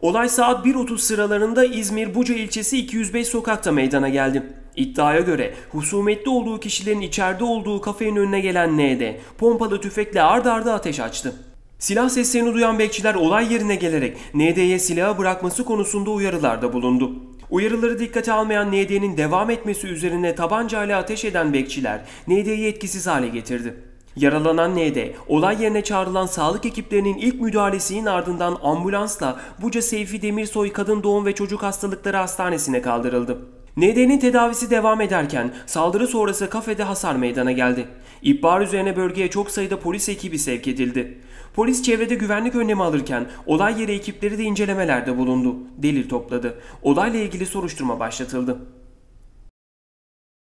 Olay saat 1.30 sıralarında İzmir Buca ilçesi 205 sokakta meydana geldi. İddiaya göre husumetli olduğu kişilerin içeride olduğu kafenin önüne gelen N'de pompalı tüfekle ard arda ateş açtı. Silah seslerini duyan bekçiler olay yerine gelerek ND'ye silahı bırakması konusunda uyarılarda bulundu. Uyarıları dikkate almayan ND'nin devam etmesi üzerine tabanca ile ateş eden bekçiler ND'yi etkisiz hale getirdi. Yaralanan N'de olay yerine çağrılan sağlık ekiplerinin ilk müdahalesinin ardından ambulansla Buca Seyfi Demirsoy Kadın Doğum ve Çocuk Hastalıkları Hastanesi'ne kaldırıldı. Nedenin tedavisi devam ederken saldırı sonrası kafede hasar meydana geldi. İhbar üzerine bölgeye çok sayıda polis ekibi sevk edildi. Polis çevrede güvenlik önlemi alırken olay yeri ekipleri de incelemelerde bulundu. Delil topladı. Olayla ilgili soruşturma başlatıldı.